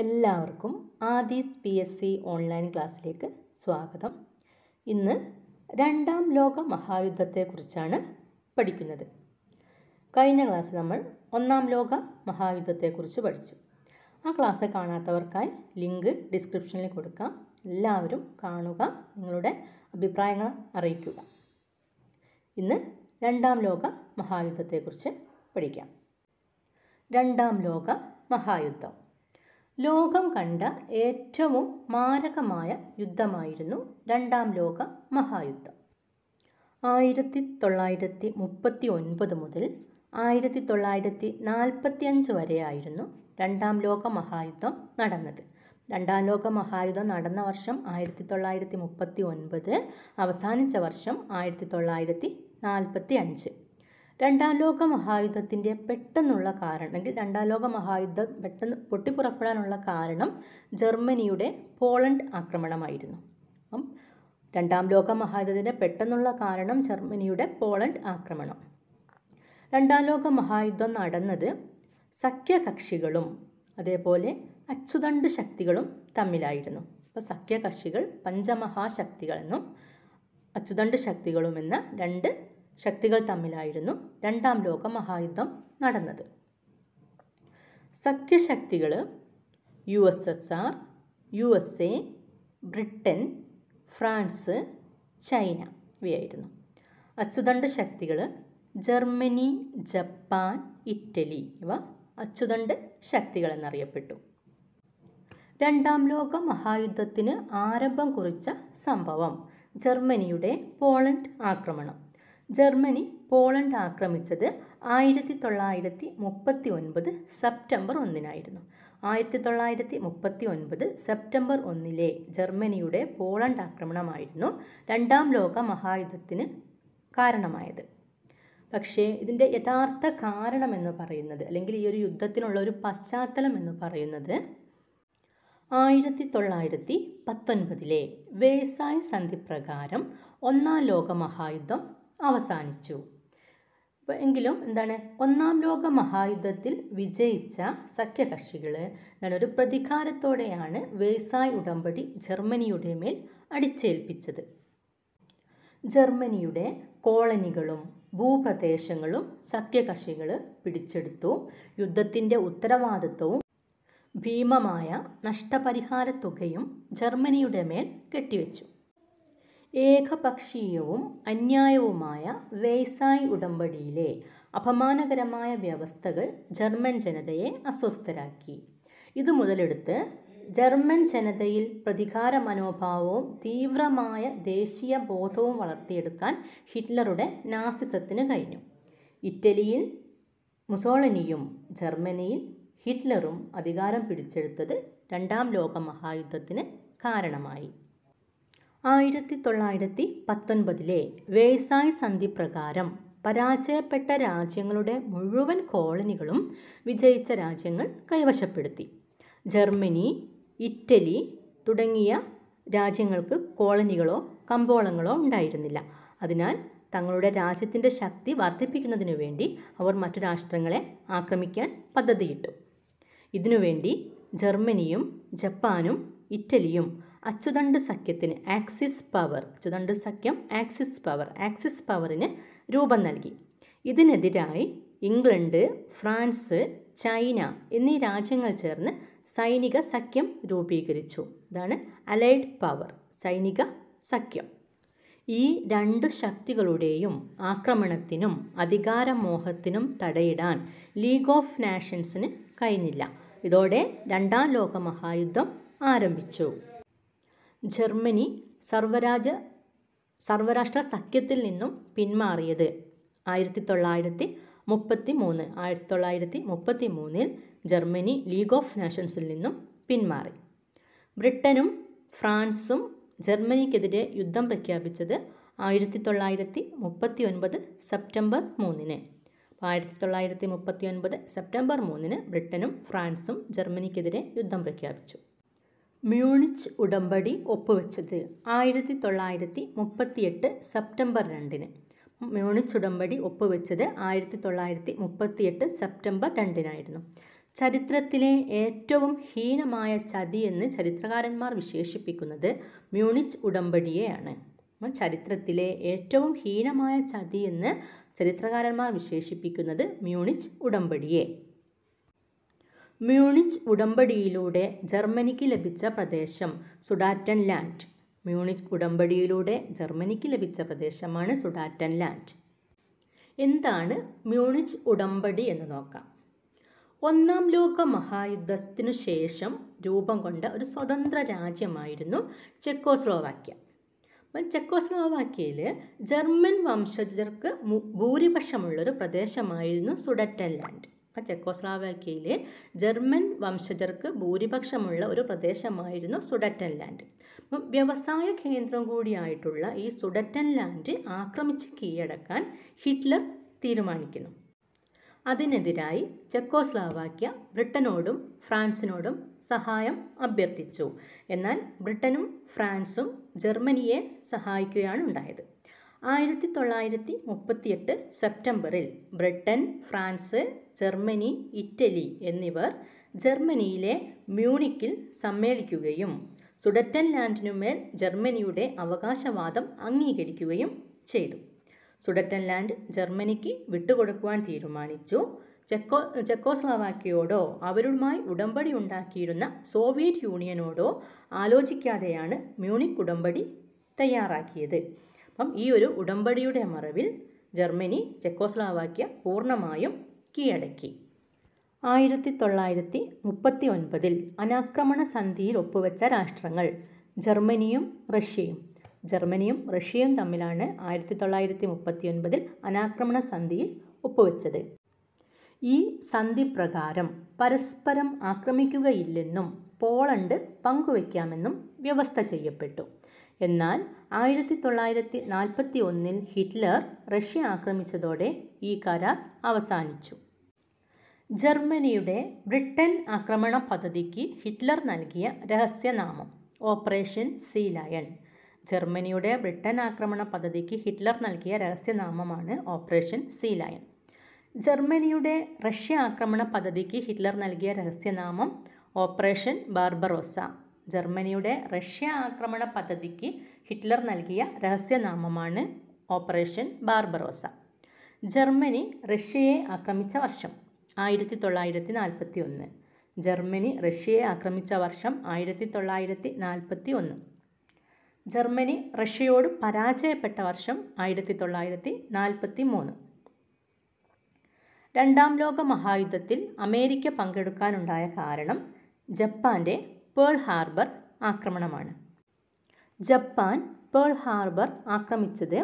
എല്ലാവർക്കും ആദീസ് P S C online ക്ലാസ്സിലേക്ക് സ്വാഗതം ഇന്ന് രണ്ടാം ലോക മഹായുദ്ധത്തെക്കുറിച്ചാണ് പഠിക്കുന്നത് കഴിഞ്ഞ ക്ലാസ് നമ്മൾ ഒന്നാം ലോക മഹായുദ്ധത്തെക്കുറിച്ച് പഠിച്ചു ആ ക്ലാസ് കാണാത്തവർക്കായി ലിങ്ക് ഡിസ്ക്രിപ്ഷനിൽ കൊടുക്കാം എല്ലാവരും കാണുക നിങ്ങളുടെ അഭിപ്രായങ്ങൾ അറിയിക്കുക ഇന്ന് രണ്ടാം ലോക മഹായുദ്ധത്തെക്കുറിച്ച് പഠിക്കാം രണ്ടാം ലോക മഹായുദ്ധം ലോകം കണ്ട ഏറ്റവും മാരകമായ യുദ്ധമായിരുന്നു രണ്ടാം ലോക മഹായുദ്ധം ആയിരത്തി തൊള്ളായിരത്തി മുപ്പത്തി ഒൻപത് മുതൽ ആയിരത്തി തൊള്ളായിരത്തി നാൽപ്പത്തി അഞ്ച് വരെയായിരുന്നു രണ്ടാം ലോക മഹായുദ്ധം നടന്നത് രണ്ടാം ലോക മഹായുദ്ധം നടന്ന വർഷം ആയിരത്തി തൊള്ളായിരത്തി മുപ്പത്തി ഒൻപത് അവസാനിച്ച വർഷം ആയിരത്തി തൊള്ളായിരത്തി നാൽപ്പത്തി അഞ്ച് രണ്ടാം ലോക മഹായുദ്ധത്തിൻ്റെ പെട്ടെന്നുള്ള കാരണം അല്ലെങ്കിൽ രണ്ടാം ലോക മഹായുദ്ധം പെട്ടെന്ന് പൊട്ടിപ്പുറപ്പെടാനുള്ള കാരണം ജർമ്മനിയുടെ പോളണ്ട് ആക്രമണമായിരുന്നു അപ്പം രണ്ടാം ലോക മഹായുദ്ധത്തിൻ്റെ പെട്ടെന്നുള്ള കാരണം ജർമ്മനിയുടെ പോളണ്ട് ആക്രമണം രണ്ടാം ലോക മഹായുദ്ധം നടന്നത് സഖ്യകക്ഷികളും അതേപോലെ അച്ചുതണ്ട് ശക്തികളും തമ്മിലായിരുന്നു അപ്പോൾ സഖ്യകക്ഷികൾ പഞ്ചമഹാശക്തികളെന്നും അച്ചുതണ്ട് ശക്തികളുമെന്ന രണ്ട് ശക്തികൾ തമ്മിലായിരുന്നു രണ്ടാം ലോക മഹായുദ്ധം നടന്നത് സഖ്യശക്തികൾ U S S R U S A Britain France China ഇവയായിരുന്നു അച്ചുതണ്ട് ശക്തികൾ ജർമ്മനി ജപ്പാൻ ഇറ്റലി ഇവ അച്ചുതണ്ട് ശക്തികൾ എന്നറിയപ്പെട്ടു രണ്ടാം ലോക മഹായുദ്ധത്തിന് ആരംഭം കുറിച്ച സംഭവം ജർമ്മനിയുടെ പോളണ്ട് ആക്രമണം ജർമ്മനി പോളണ്ട് ആക്രമിച്ചത് ആയിരത്തി തൊള്ളായിരത്തി മുപ്പത്തി ഒൻപത് സെപ്റ്റംബർ ഒന്നിനായിരുന്നു ആയിരത്തി തൊള്ളായിരത്തി മുപ്പത്തി ഒൻപത് സെപ്റ്റംബർ ഒന്നിലെ ജർമ്മനിയുടെ പോളണ്ട് ആക്രമണമായിരുന്നു രണ്ടാം ലോക മഹായുദ്ധത്തിന് കാരണമായത് പക്ഷേ ഇതിൻ്റെ യഥാർത്ഥ കാരണം എന്ന് പറയുന്നത് അല്ലെങ്കിൽ ഈ ഒരു യുദ്ധത്തിനുള്ള ഒരു പശ്ചാത്തലം എന്ന് പറയുന്നത് ആയിരത്തി തൊള്ളായിരത്തി പത്തൊൻപതിലെ വേസായ് സന്ധി പ്രകാരം ഒന്നാം ലോക മഹായുദ്ധം അവസാനിച്ചു എങ്കിലും എന്താണ് ഒന്നാം ലോക മഹായുദ്ധത്തിൽ വിജയിച്ച സഖ്യകക്ഷികൾ എന്താണ് ഒരു പ്രതികാരത്തോടെയാണ് വേസായ് ഉടമ്പടി ജർമ്മനിയുടെ മേൽ അടിച്ചേൽപ്പിച്ചത് ജർമ്മനിയുടെ കോളനികളും ഭൂപ്രദേശങ്ങളും സഖ്യകക്ഷികൾ പിടിച്ചെടുത്തു യുദ്ധത്തിൻ്റെ ഉത്തരവാദിത്വവും ഭീമമായ നഷ്ടപരിഹാര തുകയും ജർമ്മനിയുടെ മേൽ കെട്ടിവെച്ചു ഏകപക്ഷീയവും അന്യായവുമായ വേസായ് ഉടമ്പടിയിലെ അപമാനകരമായ വ്യവസ്ഥകൾ ജർമ്മൻ ജനതയെ അസ്വസ്ഥരാക്കി ഇത് മുതലെടുത്ത് ജർമ്മൻ ജനതയിൽ പ്രതികാര മനോഭാവവും തീവ്രമായ ദേശീയ ബോധവും വളർത്തിയെടുക്കാൻ ഹിറ്റ്ലറുടെ നാസിസത്തിന് കഴിഞ്ഞു ഇറ്റലിയിൽ മുസോളനിയും ജർമ്മനിയിൽ ഹിറ്റ്ലറും അധികാരം പിടിച്ചെടുത്തത് രണ്ടാം ലോക മഹായുദ്ധത്തിന് കാരണമായി ആയിരത്തി തൊള്ളായിരത്തി പത്തൊൻപതിലെ വേസായ് സന്ധി പ്രകാരം പരാജയപ്പെട്ട രാജ്യങ്ങളുടെ മുഴുവൻ കോളനികളും വിജയിച്ച രാജ്യങ്ങൾ കൈവശപ്പെടുത്തി ജർമ്മനി ഇറ്റലി തുടങ്ങിയ രാജ്യങ്ങൾക്ക് കോളനികളോ കമ്പോളങ്ങളോ ഉണ്ടായിരുന്നില്ല അതിനാൽ തങ്ങളുടെ രാജ്യത്തിൻ്റെ ശക്തി വർദ്ധിപ്പിക്കുന്നതിനു വേണ്ടി അവർ മറ്റു രാഷ്ട്രങ്ങളെ ആക്രമിക്കാൻ പദ്ധതിയിട്ടു ഇതിനുവേണ്ടി ജർമ്മനിയും ജപ്പാനും ഇറ്റലിയും അച്ചുതണ്ട് സഖ്യത്തിന് ആക്സിസ് പവർ അച്ചുതണ്ട് സഖ്യം ആക്സിസ് പവർ ആക്സിസ് പവറിന് രൂപം നൽകി ഇതിനെതിരായി ഇംഗ്ലണ്ട് ഫ്രാൻസ് ചൈന എന്നീ രാജ്യങ്ങൾ ചേർന്ന് സൈനിക സഖ്യം രൂപീകരിച്ചു ഇതാണ് അലൈഡ് പവർ സൈനിക സഖ്യം ഈ രണ്ട് ശക്തികളുടെയും ആക്രമണത്തിനും അധികാരമോഹത്തിനും തടയിടാൻ ലീഗ് ഓഫ് നാഷൻസിന് കഴിഞ്ഞില്ല ഇതോടെ രണ്ടാം ലോക മഹായുദ്ധം ആരംഭിച്ചു ജർമ്മനി സർവരാജ സർവരാഷ്ട്ര സഖ്യത്തിൽ നിന്നും പിന്മാറിയത് ആയിരത്തി തൊള്ളായിരത്തി മുപ്പത്തി മൂന്ന് ആയിരത്തി തൊള്ളായിരത്തി മുപ്പത്തി മൂന്നിൽ ജർമ്മനി ലീഗ് ഓഫ് നാഷൻസിൽ നിന്നും പിന്മാറി ബ്രിട്ടനും ഫ്രാൻസും ജർമ്മനിക്കെതിരെ യുദ്ധം പ്രഖ്യാപിച്ചത് ആയിരത്തി തൊള്ളായിരത്തി മുപ്പത്തി ഒൻപത് സെപ്റ്റംബർ മൂന്നിന് ആയിരത്തി തൊള്ളായിരത്തി മുപ്പത്തി ഒൻപത് സെപ്റ്റംബർ മൂന്നിന് ബ്രിട്ടനും ഫ്രാൻസും ജർമ്മനിക്കെതിരെ യുദ്ധം പ്രഖ്യാപിച്ചു മ്യൂണിച്ച് ഉടമ്പടി ഒപ്പുവെച്ചത് ആയിരത്തി തൊള്ളായിരത്തി മുപ്പത്തിയെട്ട് സെപ്റ്റംബർ രണ്ടിന് മ്യൂണിച്ച് ഉടമ്പടി ഒപ്പുവെച്ചത് ആയിരത്തി തൊള്ളായിരത്തി മുപ്പത്തിയെട്ട് സെപ്റ്റംബർ രണ്ടിനായിരുന്നു ചരിത്രത്തിലെ ഏറ്റവും ഹീനമായ ചതി എന്ന് ചരിത്രകാരന്മാർ വിശേഷിപ്പിക്കുന്നത് മ്യൂണിച്ച് ഉടമ്പടിയെയാണ് ചരിത്രത്തിലെ ഏറ്റവും ഹീനമായ ചതി എന്ന് ചരിത്രകാരന്മാർ വിശേഷിപ്പിക്കുന്നത് മ്യൂണിച്ച് ഉടമ്പടിയെ മ്യൂണിച്ച് ഉടമ്പടിയിലൂടെ ജർമ്മനിക്ക് ലഭിച്ച പ്രദേശം സുഡാറ്റൻ ലാൻഡ് മ്യൂണിച്ച് ഉടമ്പടിയിലൂടെ ജർമ്മനിക്ക് ലഭിച്ച പ്രദേശമാണ് സുഡാറ്റൻ ലാൻഡ് എന്താണ് മ്യൂണിച്ച് ഉടമ്പടി എന്ന് നോക്കാം ഒന്നാം ലോക മഹായുദ്ധത്തിനു ശേഷം രൂപം കൊണ്ട ഒരു സ്വതന്ത്ര രാജ്യമായിരുന്നു ചെക്കോസ്ലോവാക്യ ചെക്കോസ്ലോവാക്യയിൽ ജർമ്മൻ വംശജർക്ക് ഭൂരിപക്ഷമുള്ളൊരു പ്രദേശമായിരുന്നു സുഡറ്റൻ ലാൻഡ് അപ്പം ചെക്കോസ്ലാവാക്യയിൽ ജർമ്മൻ വംശജർക്ക് ഭൂരിപക്ഷമുള്ള ഒരു പ്രദേശമായിരുന്നു സുഡറ്റൻ ലാൻഡ് അപ്പം വ്യവസായ കേന്ദ്രം കൂടിയായിട്ടുള്ള ഈ സുഡറ്റൻ ലാൻഡ് ആക്രമിച്ച് കീഴടക്കാൻ ഹിറ്റ്ലർ തീരുമാനിക്കുന്നു അതിനെതിരായി ചെക്കോസ്ലാവാക്യ ബ്രിട്ടനോടും ഫ്രാൻസിനോടും സഹായം അഭ്യർത്ഥിച്ചു എന്നാൽ ബ്രിട്ടനും ഫ്രാൻസും ജർമ്മനിയെ സഹായിക്കുകയാണ് ഉണ്ടായത് ആയിരത്തി തൊള്ളായിരത്തി മുപ്പത്തിയെട്ട് സെപ്റ്റംബറിൽ ബ്രിട്ടൻ ഫ്രാൻസ് ജർമ്മനി ഇറ്റലി എന്നിവർ ജർമ്മനിയിലെ മ്യൂണിക്കിൽ സമ്മേളിക്കുകയും സുഡറ്റൻ ലാൻഡിനുമേൽ ജർമ്മനിയുടെ അവകാശവാദം അംഗീകരിക്കുകയും ചെയ്തു സുഡറ്റൻ ലാൻഡ് ജർമ്മനിക്ക് വിട്ടുകൊടുക്കുവാൻ തീരുമാനിച്ചു ചെക്കോ ചെക്കോസ്ലോവാക്കിയോടോ അവരുമായി ഉടമ്പടി ഉണ്ടാക്കിയിരുന്ന സോവിയറ്റ് യൂണിയനോടോ ആലോചിക്കാതെയാണ് മ്യൂണിക് ഉടമ്പടി തയ്യാറാക്കിയത് അപ്പം ഈ ഒരു ഉടമ്പടിയുടെ മറവിൽ ജർമ്മനി ചെക്കോസ്ലോവാക്യ പൂർണ്ണമായും കീഴടക്കി ആയിരത്തി തൊള്ളായിരത്തി മുപ്പത്തി ഒൻപതിൽ അനാക്രമണ സന്ധിയിൽ ഒപ്പുവെച്ച രാഷ്ട്രങ്ങൾ ജർമ്മനിയും റഷ്യയും ജർമ്മനിയും റഷ്യയും തമ്മിലാണ് ആയിരത്തി തൊള്ളായിരത്തി മുപ്പത്തി ഒൻപതിൽ അനാക്രമണ സന്ധിയിൽ ഒപ്പുവെച്ചത് ഈ സന്ധി പ്രകാരം പരസ്പരം ആക്രമിക്കുകയില്ലെന്നും പോളണ്ട് പങ്കുവയ്ക്കാമെന്നും വ്യവസ്ഥ ചെയ്യപ്പെട്ടു എന്നാൽ ആയിരത്തി തൊള്ളായിരത്തി നാൽപ്പത്തി ഒന്നിൽ ഹിറ്റ്ലർ റഷ്യ ആക്രമിച്ചതോടെ ഈ കരാർ അവസാനിച്ചു ജർമ്മനിയുടെ ബ്രിട്ടൻ ആക്രമണ പദ്ധതിക്ക് ഹിറ്റ്ലർ നൽകിയ രഹസ്യനാമം ഓപ്പറേഷൻ സീ ലയൺ ജർമ്മനിയുടെ ബ്രിട്ടൻ ആക്രമണ പദ്ധതിക്ക് ഹിറ്റ്ലർ നൽകിയ രഹസ്യനാമമാണ് ഓപ്പറേഷൻ സീ ലയൺ ജർമ്മനിയുടെ റഷ്യ ആക്രമണ പദ്ധതിക്ക് ഹിറ്റ്ലർ നൽകിയ രഹസ്യനാമം ഓപ്പറേഷൻ ബാർബറോസ ജർമ്മനിയുടെ റഷ്യ ആക്രമണ പദ്ധതിക്ക് ഹിറ്റ്ലർ നൽകിയ രഹസ്യനാമമാണ് ഓപ്പറേഷൻ ബാർബറോസ ജർമ്മനി റഷ്യയെ ആക്രമിച്ച വർഷം ആയിരത്തി തൊള്ളായിരത്തി നാൽപ്പത്തി ഒന്ന് ജർമ്മനി റഷ്യയെ ആക്രമിച്ച വർഷം ആയിരത്തി തൊള്ളായിരത്തി നാൽപ്പത്തി ഒന്ന് ജർമ്മനി റഷ്യയോട് പരാജയപ്പെട്ട വർഷം ആയിരത്തി തൊള്ളായിരത്തി നാൽപ്പത്തി മൂന്ന് രണ്ടാം ലോക മഹായുദ്ധത്തിൽ അമേരിക്ക പങ്കെടുക്കാനുണ്ടായ കാരണം ജപ്പാൻ്റെ പേൾ ഹാർബർ ആക്രമണമാണ് ജപ്പാൻ പേൾ ഹാർബർ ആക്രമിച്ചത്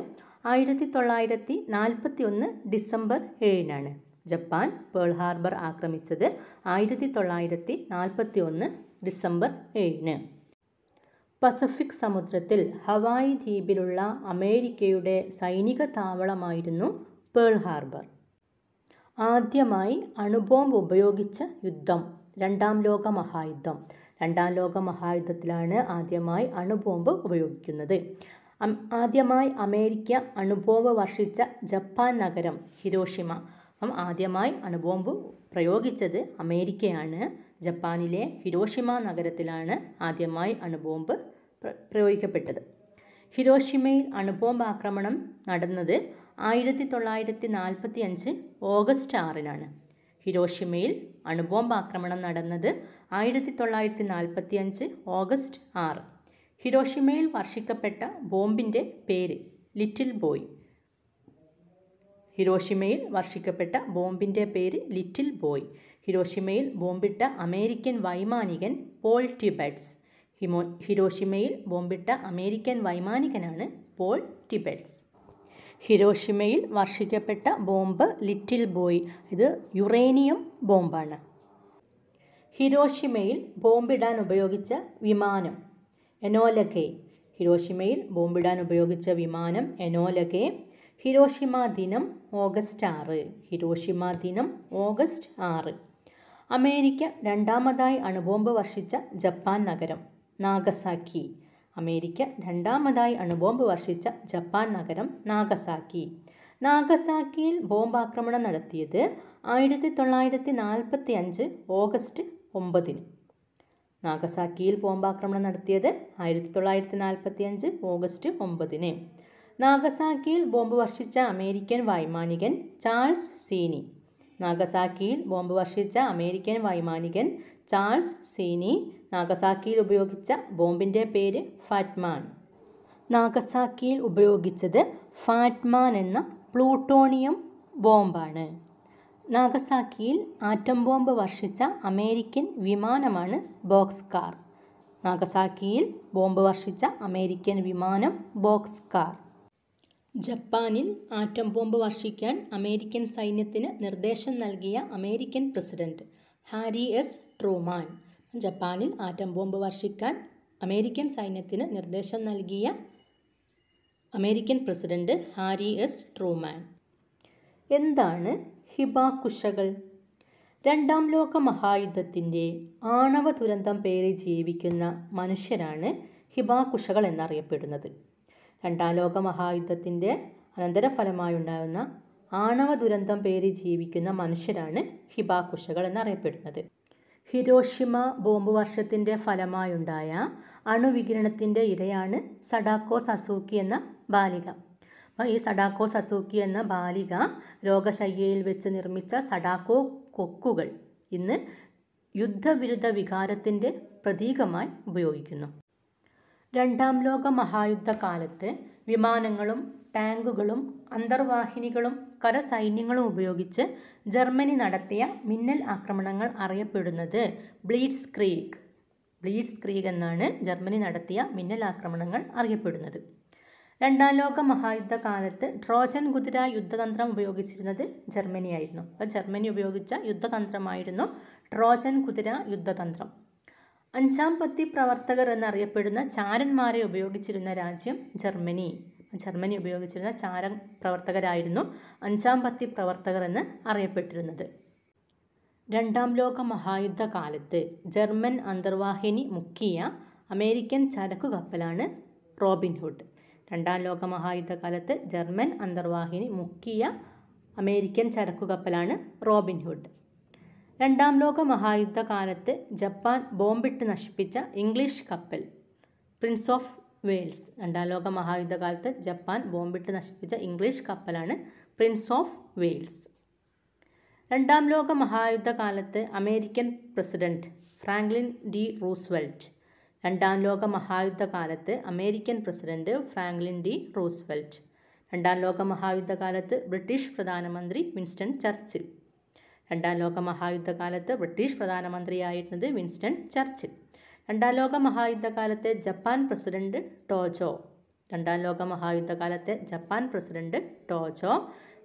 ആയിരത്തി തൊള്ളായിരത്തി നാൽപ്പത്തി ഒന്ന് ഡിസംബർ ഏഴിനാണ് ജപ്പാൻ പേൾ ഹാർബർ ആക്രമിച്ചത് ആയിരത്തി തൊള്ളായിരത്തി നാൽപ്പത്തി ഒന്ന് ഡിസംബർ ഏഴിന് പസഫിക് സമുദ്രത്തിൽ ഹവായ് ദ്വീപിലുള്ള അമേരിക്കയുടെ സൈനിക താവളമായിരുന്നു പേൾ ഹാർബർ ആദ്യമായി അണുബോംബ് ഉപയോഗിച്ച യുദ്ധം രണ്ടാം ലോക മഹായുദ്ധം രണ്ടാം ലോക മഹായുദ്ധത്തിലാണ് ആദ്യമായി അണുബോംബ് ഉപയോഗിക്കുന്നത് ആദ്യമായി അമേരിക്ക അണുബോംബ് വർഷിച്ച ജപ്പാൻ നഗരം ഹിരോഷിമ അപ്പം ആദ്യമായി അണുബോംബ് പ്രയോഗിച്ചത് അമേരിക്കയാണ് ജപ്പാനിലെ ഹിരോഷിമ നഗരത്തിലാണ് ആദ്യമായി അണുബോംബ് പ്രയോഗിക്കപ്പെട്ടത് ഹിരോഷിമയിൽ അണുബോംബ് ആക്രമണം നടന്നത് ആയിരത്തി തൊള്ളായിരത്തി നാൽപ്പത്തി അഞ്ച് ഓഗസ്റ്റ് ആറിനാണ് ഹിരോഷിമയിൽ അണുബോംബ് ആക്രമണം നടന്നത് ആയിരത്തി തൊള്ളായിരത്തി നാൽപ്പത്തി അഞ്ച് ഓഗസ്റ്റ് ആറ് ഹിരോഷിമയിൽ വർഷിക്കപ്പെട്ട ബോംബിൻ്റെ പേര് ലിറ്റിൽ ബോയ് ഹിരോഷിമയിൽ വർഷിക്കപ്പെട്ട ബോംബിൻ്റെ പേര് ലിറ്റിൽ ബോയ് ഹിരോഷിമയിൽ ബോംബിട്ട അമേരിക്കൻ വൈമാനികൻ പോൾ ടിബറ്റ്സ് ഹിമോ ഹിരോഷിമയിൽ ബോംബിട്ട അമേരിക്കൻ വൈമാനികനാണ് പോൾ ടിബറ്റ്സ് ഹിരോഷിമയിൽ വർഷിക്കപ്പെട്ട ബോംബ് ലിറ്റിൽ ബോയ് ഇത് യുറേനിയം ബോംബാണ് ഹിരോഷിമയിൽ ബോംബിടാൻ ഉപയോഗിച്ച വിമാനം എനോലകെ ഹിരോഷിമയിൽ ബോംബിടാൻ ഉപയോഗിച്ച വിമാനം എനോലകെ ഹിരോഷിമ ദിനം ഓഗസ്റ്റ് ആറ് ഹിരോഷിമ ദിനം ഓഗസ്റ്റ് ആറ് അമേരിക്ക രണ്ടാമതായി അണുബോംബ് വർഷിച്ച ജപ്പാൻ നഗരം നാഗസാക്കി അമേരിക്ക രണ്ടാമതായി അണുബോംബ് വർഷിച്ച ജപ്പാൻ നഗരം നാഗസാക്കി നാഗസാക്കിയിൽ ബോംബാക്രമണം നടത്തിയത് ആയിരത്തി തൊള്ളായിരത്തി നാൽപ്പത്തി അഞ്ച് ഓഗസ്റ്റ് ഒമ്പതിന് നാഗസാക്കിയിൽ ബോംബാക്രമണം നടത്തിയത് ആയിരത്തി തൊള്ളായിരത്തി നാൽപ്പത്തി അഞ്ച് ഓഗസ്റ്റ് ഒമ്പതിന് നാഗസാക്കിയിൽ ബോംബ് വർഷിച്ച അമേരിക്കൻ വൈമാനികൻ ചാൾസ് സീനി നാഗസാക്കിയിൽ ബോംബ് വർഷിച്ച അമേരിക്കൻ വൈമാനികൻ ചാൾസ് സീനി നാഗസാക്കിയിൽ ഉപയോഗിച്ച ബോംബിൻ്റെ പേര് ഫാറ്റ്മാൻ നാഗസാക്കിയിൽ ഉപയോഗിച്ചത് ഫാറ്റ്മാൻ എന്ന പ്ലൂട്ടോണിയം ബോംബാണ് നാഗസാക്കിയിൽ ആറ്റം ബോംബ് വർഷിച്ച അമേരിക്കൻ വിമാനമാണ് ബോക്സ് കാർ നാഗസാക്കിയിൽ ബോംബ് വർഷിച്ച അമേരിക്കൻ വിമാനം ബോക്സ് കാർ ജപ്പാനിൽ ആറ്റം ബോംബ് വർഷിക്കാൻ അമേരിക്കൻ സൈന്യത്തിന് നിർദ്ദേശം നൽകിയ American president Harry S Truman ജപ്പാനിൽ ആറ്റം ബോംബ് വർഷിക്കാൻ അമേരിക്കൻ സൈന്യത്തിന് നിർദ്ദേശം നൽകിയ American president Harry S Truman എന്താണ് ഹിബാകുഷകൾ രണ്ടാം ലോക മഹായുദ്ധത്തിൻ്റെ ആണവ ദുരന്തം പേരെ ജീവിക്കുന്ന മനുഷ്യരാണ് ഹിബാകുഷകൾ എന്നറിയപ്പെടുന്നത് രണ്ടാം ലോക മഹായുദ്ധത്തിൻ്റെ അനന്തരഫലമായുണ്ടാകുന്ന ആണവ ദുരന്തം പേറി ജീവിക്കുന്ന മനുഷ്യരാണ് ഹിബാക്കുഷകൾ എന്നറിയപ്പെടുന്നത് ഹിരോഷിമ ബോംബ് വർഷത്തിൻ്റെ ഫലമായുണ്ടായ അണുവികിരണത്തിൻ്റെ ഇരയാണ് സഡാക്കോ സസൂക്കി എന്ന ബാലിക ഈ സഡാക്കോ സസൂക്കി എന്ന ബാലിക രോഗശയ്യയിൽ വെച്ച് നിർമ്മിച്ച സഡാക്കോ കൊക്കുകൾ ഇന്ന് യുദ്ധവിരുദ്ധ വികാരത്തിൻ്റെ പ്രതീകമായി ഉപയോഗിക്കുന്നു രണ്ടാം ലോക മഹായുദ്ധകാലത്ത് വിമാനങ്ങളും ടാങ്കുകളും അന്തർവാഹിനികളും കരസൈന്യങ്ങളും ഉപയോഗിച്ച് ജർമ്മനി നടത്തിയ മിന്നൽ ആക്രമണങ്ങൾ അറിയപ്പെടുന്നത് ബ്ലീഡ്സ് ക്രീക്ക് ബ്ലീഡ്സ് ക്രീക്ക് എന്നാണ് ജർമ്മനി നടത്തിയ മിന്നൽ ആക്രമണങ്ങൾ അറിയപ്പെടുന്നത് രണ്ടാം ലോക മഹായുദ്ധകാലത്ത് ട്രോജൻ കുതിര യുദ്ധതന്ത്രം ഉപയോഗിച്ചിരുന്നത് ജർമ്മനിയായിരുന്നു അപ്പോൾ ജർമ്മനി ഉപയോഗിച്ച യുദ്ധതന്ത്രമായിരുന്നു ട്രോജൻ കുതിര യുദ്ധതന്ത്രം അഞ്ചാം പത്തി പ്രവർത്തകർ എന്നറിയപ്പെടുന്ന ചാരന്മാരെ ഉപയോഗിച്ചിരുന്ന രാജ്യം ജർമ്മനി ജർമ്മനി ഉപയോഗിച്ചിരുന്ന ചാര പ്രവർത്തകരായിരുന്നു അഞ്ചാം പത്തി പ്രവർത്തകർ എന്ന് അറിയപ്പെട്ടിരുന്നത് രണ്ടാം ലോക മഹായുദ്ധ കാലത്ത് ജർമ്മൻ അന്തർവാഹിനി മുക്കിയ അമേരിക്കൻ ചരക്കു കപ്പലാണ് റോബിൻഹുഡ് രണ്ടാം ലോക മഹായുദ്ധ കാലത്ത് ജർമ്മൻ അന്തർവാഹിനി മുക്കിയ അമേരിക്കൻ ചരക്കു കപ്പലാണ് റോബിൻഹുഡ് രണ്ടാം ലോക മഹായുദ്ധകാലത്ത് ജപ്പാൻ ബോംബിട്ട് നശിപ്പിച്ച ഇംഗ്ലീഷ് കപ്പൽ പ്രിൻസ് ഓഫ് വെയിൽസ് രണ്ടാം ലോക മഹായുദ്ധകാലത്ത് ജപ്പാൻ ബോംബിട്ട് നശിപ്പിച്ച ഇംഗ്ലീഷ് കപ്പലാണ് പ്രിൻസ് ഓഫ് വെയിൽസ് രണ്ടാം ലോക മഹായുദ്ധകാലത്ത് American president Franklin D Roosevelt രണ്ടാം ലോക മഹായുദ്ധകാലത്ത് American president Franklin D Roosevelt രണ്ടാം ലോക മഹായുദ്ധകാലത്ത് ബ്രിട്ടീഷ് പ്രധാനമന്ത്രി വിൻസ്റ്റൺ ചർച്ചിൽ രണ്ടാം ലോക മഹായുദ്ധകാലത്ത് ബ്രിട്ടീഷ് പ്രധാനമന്ത്രിയായിരുന്നത് വിൻസ്റ്റൺ ചർച്ചിൽ രണ്ടാം ലോക മഹായുദ്ധകാലത്തെ ജപ്പാൻ പ്രസിഡന്റ് ടോജോ രണ്ടാം ലോക മഹായുദ്ധകാലത്തെ ജപ്പാൻ പ്രസിഡന്റ് ടോജോ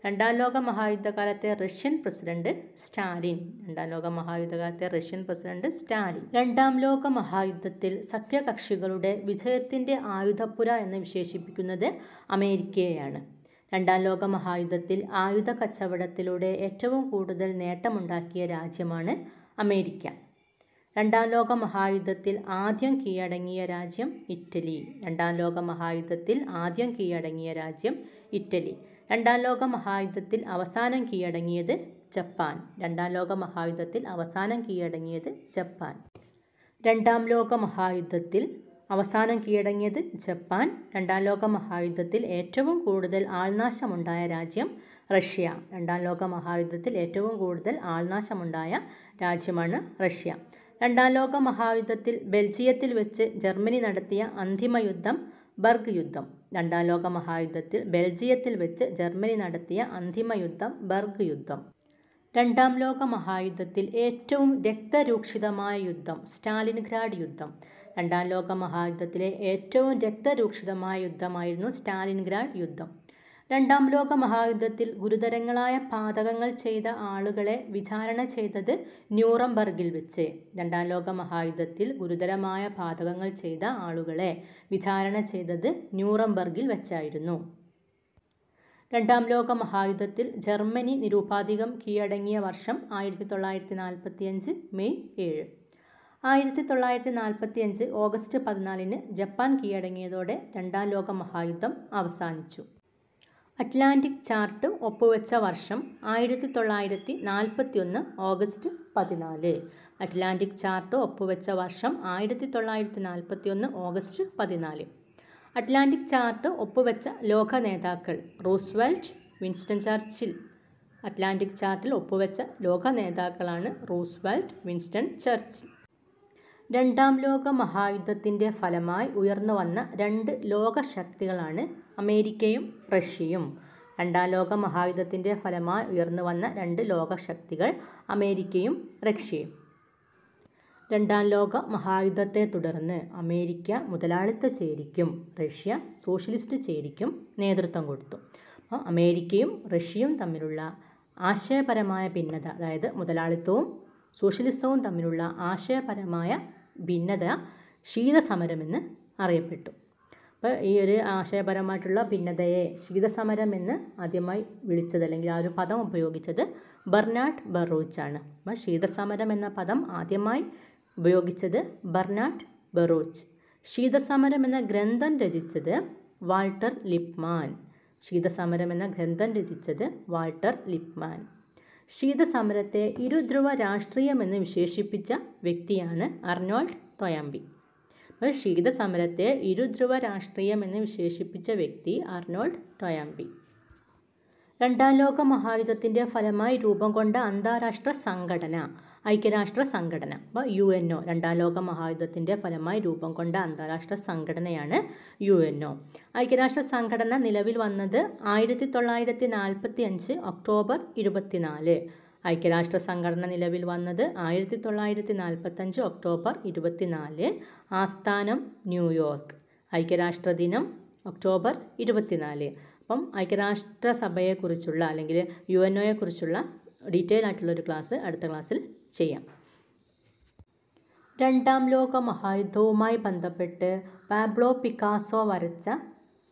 രണ്ടാം ലോക മഹായുദ്ധകാലത്തെ റഷ്യൻ പ്രസിഡന്റ് സ്റ്റാലിൻ രണ്ടാം ലോക മഹായുദ്ധകാലത്തെ റഷ്യൻ പ്രസിഡന്റ് സ്റ്റാലിൻ രണ്ടാം ലോക മഹായുദ്ധത്തിൽ സഖ്യകക്ഷികളുടെ വിജയത്തിൻ്റെ ആയുധപ്പുര എന്ന് വിശേഷിപ്പിക്കുന്നത് അമേരിക്കയെയാണ് രണ്ടാം ലോക മഹായുദ്ധത്തിൽ ആയുധ കച്ചവടത്തിലൂടെ ഏറ്റവും കൂടുതൽ നേട്ടമുണ്ടാക്കിയ രാജ്യമാണ് അമേരിക്ക രണ്ടാം ലോക മഹായുദ്ധത്തിൽ ആദ്യം കീഴടങ്ങിയ രാജ്യം ഇറ്റലി രണ്ടാം ലോക മഹായുദ്ധത്തിൽ ആദ്യം കീഴടങ്ങിയ രാജ്യം ഇറ്റലി രണ്ടാം ലോക മഹായുദ്ധത്തിൽ അവസാനം കീഴടങ്ങിയത് ജപ്പാൻ രണ്ടാം ലോക മഹായുദ്ധത്തിൽ അവസാനം കീഴടങ്ങിയത് ജപ്പാൻ രണ്ടാം ലോക മഹായുദ്ധത്തിൽ അവസാനം കീഴടങ്ങിയത് ജപ്പാൻ രണ്ടാം ലോക മഹായുദ്ധത്തിൽ ഏറ്റവും കൂടുതൽ ആൾനാശമുണ്ടായ രാജ്യം റഷ്യ രണ്ടാം ലോക മഹായുദ്ധത്തിൽ ഏറ്റവും കൂടുതൽ ആൾനാശമുണ്ടായ രാജ്യമാണ് റഷ്യ രണ്ടാം ലോക മഹായുദ്ധത്തിൽ ബെൽജിയത്തിൽ വെച്ച് ജർമ്മനി നടത്തിയ അന്തിമ യുദ്ധം ബർഗ് യുദ്ധം രണ്ടാം ലോക മഹായുദ്ധത്തിൽ ബെൽജിയത്തിൽ വെച്ച് ജർമ്മനി നടത്തിയ അന്തിമ യുദ്ധം ബർഗ് യുദ്ധം രണ്ടാം ലോക മഹായുദ്ധത്തിൽ ഏറ്റവും രക്തരൂക്ഷിതമായ യുദ്ധം സ്റ്റാലിൻഗ്രാഡ് യുദ്ധം രണ്ടാം ലോക മഹായുദ്ധത്തിലെ ഏറ്റവും രക്തരൂക്ഷിതമായ യുദ്ധമായിരുന്നു സ്റ്റാലിൻഗ്രാഡ് യുദ്ധം രണ്ടാം ലോക മഹായുദ്ധത്തിൽ ഗുരുതരങ്ങളായ പാതകങ്ങൾ ചെയ്ത ആളുകളെ വിചാരണ ചെയ്തത് ന്യൂറംബർഗിൽ വെച്ച് രണ്ടാം ലോക മഹായുദ്ധത്തിൽ ഗുരുതരമായ പാതകങ്ങൾ ചെയ്ത ആളുകളെ വിചാരണ ചെയ്തത് ന്യൂറംബർഗിൽ വെച്ചായിരുന്നു രണ്ടാം ലോക മഹായുദ്ധത്തിൽ ജർമ്മനി നിരുപാധികം കീഴടങ്ങിയ വർഷം ആയിരത്തി തൊള്ളായിരത്തി നാൽപ്പത്തിയഞ്ച് മെയ് ഏഴ് ആയിരത്തി തൊള്ളായിരത്തി നാൽപ്പത്തി അഞ്ച് ഓഗസ്റ്റ് പതിനാലിന് ജപ്പാൻ കീഴടങ്ങിയതോടെ രണ്ടാം ലോക മഹായുദ്ധം അവസാനിച്ചു അറ്റ്ലാന്റിക് ചാർട്ട് ഒപ്പുവെച്ച വർഷം ആയിരത്തി തൊള്ളായിരത്തി നാൽപ്പത്തി ഒന്ന് ഓഗസ്റ്റ് പതിനാല് അറ്റ്ലാന്റിക് ചാർട്ട് ഒപ്പുവെച്ച വർഷം ആയിരത്തി തൊള്ളായിരത്തി നാൽപ്പത്തി ഒന്ന് ഓഗസ്റ്റ് പതിനാല് അറ്റ്ലാന്റിക് ചാർട്ട് ഒപ്പുവെച്ച ലോക നേതാക്കൾ റൂസ്വെൽറ്റ് വിൻസ്റ്റൺ ചർച്ചിൽ അറ്റ്ലാന്റിക് ചാർട്ടിൽ ഒപ്പുവെച്ച ലോക നേതാക്കളാണ് റൂസ്വെൽറ്റ് വിൻസ്റ്റൺ ചർച്ചിൽ രണ്ടാം ലോക മഹായുദ്ധത്തിൻ്റെ ഫലമായി ഉയർന്നു വന്ന രണ്ട് ലോകശക്തികളാണ് അമേരിക്കയും റഷ്യയും രണ്ടാം ലോക മഹായുദ്ധത്തിൻ്റെ ഫലമായി ഉയർന്നു വന്ന രണ്ട് ലോകശക്തികൾ അമേരിക്കയും റഷ്യയും രണ്ടാം ലോക മഹായുദ്ധത്തെ തുടർന്ന് അമേരിക്ക മുതലാളിത്ത ചേരിക്കും റഷ്യ സോഷ്യലിസ്റ്റ് ചേരിക്കും നേതൃത്വം കൊടുത്തു അപ്പോൾ അമേരിക്കയും റഷ്യയും തമ്മിലുള്ള ആശയപരമായ ഭിന്നത അതായത് മുതലാളിത്തവും സോഷ്യലിസവും തമ്മിലുള്ള ആശയപരമായ ഭിന്നത ശീതസമരമെന്ന് അറിയപ്പെട്ടു അപ്പോൾ ഈ ഒരു ആശയപരമായിട്ടുള്ള ഭിന്നതയെ ശീതസമരം എന്ന് ആദ്യമായി വിളിച്ചത് അല്ലെങ്കിൽ ആ ഒരു പദം ഉപയോഗിച്ചത് ബർണാഡ് ബറൂച്ച് ആണ് അപ്പോൾ ശീതസമരം എന്ന പദം ആദ്യമായി ഉപയോഗിച്ചത് ബർണാഡ് ബറൂച്ച് ശീതസമരം എന്ന ഗ്രന്ഥം രചിച്ചത് വാൾട്ടർ ലിപ്മാൻ ശീതസമരം എന്ന ഗ്രന്ഥം രചിച്ചത് വാൾട്ടർ ലിപ്മാൻ ശീതസമരത്തെ ഇരുധ്രുവ രാഷ്ട്രീയമെന്ന് വിശേഷിപ്പിച്ച വ്യക്തിയാണ് അർണോൾഡ് തൊയാമ്പി അപ്പോൾ ശീതസമരത്തെ ഇരുധ്രുവ രാഷ്ട്രീയമെന്ന് വിശേഷിപ്പിച്ച വ്യക്തി അർണോൾഡ് തൊയാമ്പി രണ്ടാം ലോക മഹായുദ്ധത്തിൻ്റെ ഫലമായി രൂപം കൊണ്ട അന്താരാഷ്ട്ര സംഘടന ഐക്യരാഷ്ട്ര സംഘടന അപ്പോൾ യു എൻ ഒ രണ്ടാം ലോക മഹായുദ്ധത്തിൻ്റെ ഫലമായി രൂപം കൊണ്ട അന്താരാഷ്ട്ര സംഘടനയാണ് യു എൻ ഒ ഐക്യരാഷ്ട്ര സംഘടന നിലവിൽ വന്നത് ആയിരത്തി തൊള്ളായിരത്തി നാൽപ്പത്തി അഞ്ച് ഒക്ടോബർ ഇരുപത്തിനാല് ഐക്യരാഷ്ട്ര സംഘടന നിലവിൽ വന്നത് ആയിരത്തി തൊള്ളായിരത്തി നാൽപ്പത്തഞ്ച് ഒക്ടോബർ ഇരുപത്തിനാല് ആസ്ഥാനം ന്യൂയോർക്ക് ഐക്യരാഷ്ട്ര ദിനം ഒക്ടോബർ ഇരുപത്തിനാല് അപ്പം സഭയെക്കുറിച്ചുള്ള അല്ലെങ്കിൽ യു എൻ ഒയെക്കുറിച്ചുള്ള ഡീറ്റെയിൽ ആയിട്ടുള്ള ഒരു ക്ലാസ് അടുത്ത ക്ലാസ്സിൽ ചെയ്യാം രണ്ടാം ലോക മഹായുദ്ധവുമായി ബന്ധപ്പെട്ട് പാബ്ലോ പിക്കാസോ വരച്ച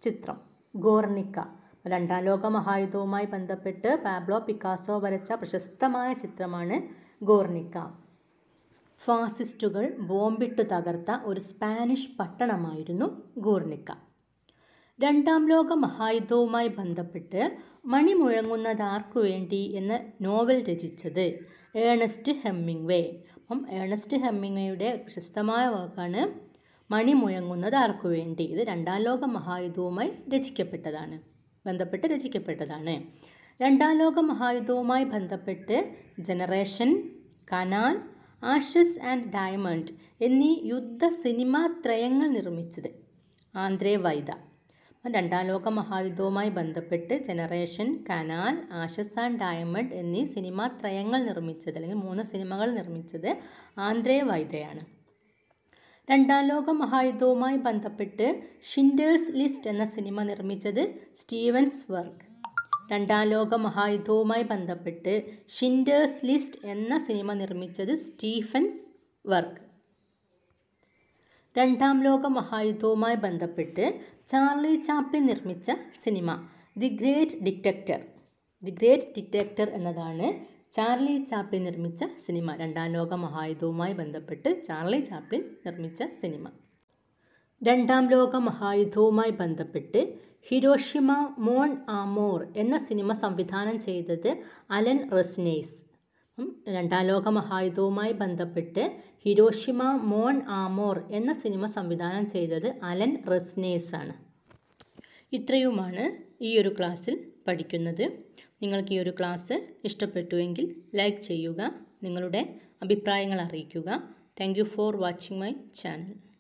ചിത്രം ഗോർണിക്ക രണ്ടാം ലോക മഹായുദ്ധവുമായി ബന്ധപ്പെട്ട് പാബ്ലോ പിക്കാസോ വരച്ച പ്രശസ്തമായ ചിത്രമാണ് ഗോർണിക്ക ഫാസിസ്റ്റുകൾ ബോംബിട്ട് തകർത്ത ഒരു സ്പാനിഷ് പട്ടണമായിരുന്നു ഗോർണിക്ക രണ്ടാം ലോക മഹായുദ്ധവുമായി ബന്ധപ്പെട്ട് മണി മുഴങ്ങുന്നതാർക്കു വേണ്ടി എന്ന നോവൽ രചിച്ചത് ഏണസ്റ്റ് വേ അപ്പം ഏണസ്റ്റ് ഹെമ്മിങ്വേയുടെ പ്രശസ്തമായ വാക്കാണ് മണി മുഴങ്ങുന്നത് ആർക്കു വേണ്ടി ഇത് രണ്ടാം ലോക മഹായുദ്ധവുമായി രചിക്കപ്പെട്ടതാണ് ബന്ധപ്പെട്ട് രചിക്കപ്പെട്ടതാണ് രണ്ടാം ലോക മഹായുദ്ധവുമായി ബന്ധപ്പെട്ട് generation Kanal ashes and diamond എന്നീ യുദ്ധ സിനിമാ ത്രയങ്ങൾ നിർമ്മിച്ചത് ആന്ധ്രേ വൈദ രണ്ടാം ലോക മഹായുദ്ധവുമായി ബന്ധപ്പെട്ട് generation Kanal ashes and diamond എന്നീ സിനിമാ ത്രയങ്ങൾ നിർമ്മിച്ചത് അല്ലെങ്കിൽ മൂന്ന് സിനിമകൾ നിർമ്മിച്ചത് ആന്ധ്രേ വൈദയാണ് രണ്ടാം ലോക മഹായുദ്ധവുമായി ബന്ധപ്പെട്ട് ഷിൻഡേഴ്സ് ലിസ്റ്റ് എന്ന സിനിമ നിർമ്മിച്ചത് സ്റ്റീവൻസ് വർക്ക് രണ്ടാം ലോക മഹായുദ്ധവുമായി ബന്ധപ്പെട്ട് ഷിൻഡേഴ്സ് ലിസ്റ്റ് എന്ന സിനിമ നിർമ്മിച്ചത് സ്റ്റീഫൻസ് വർക്ക് രണ്ടാം ലോക മഹായുദ്ധവുമായി ബന്ധപ്പെട്ട് ചാർലി ചാപ്ലിൻ നിർമ്മിച്ച cinema the great dictator the great dictator എന്നതാണ് ചാർലി ചാപ്ലിൻ നിർമ്മിച്ച സിനിമ രണ്ടാം ലോക മഹായുദ്ധവുമായി ബന്ധപ്പെട്ട് ചാർലി ചാപ്പിൻ നിർമ്മിച്ച സിനിമ രണ്ടാം ലോക മഹായുദ്ധവുമായി ബന്ധപ്പെട്ട് ഹിരോഷിമ മോൺ ആമോർ എന്ന സിനിമ സംവിധാനം ചെയ്തത് അലൻ റെസ്നേസ് രണ്ടാം ലോക മഹായുദ്ധവുമായി ബന്ധപ്പെട്ട് ഹിരോഷിമ മോൺ ആമോർ എന്ന സിനിമ സംവിധാനം ചെയ്തത് അലൻ റെസ്നേസ് ആണ് ഇത്രയുമാണ് ഈ ഒരു ക്ലാസ്സിൽ പഠിക്കുന്നത് നിങ്ങൾക്ക് ഈ ഒരു ക്ലാസ് ഇഷ്ടപ്പെട്ടുവെങ്കിൽ ലൈക്ക് ചെയ്യുക നിങ്ങളുടെ അഭിപ്രായങ്ങൾ അറിയിക്കുക thank for watching my channel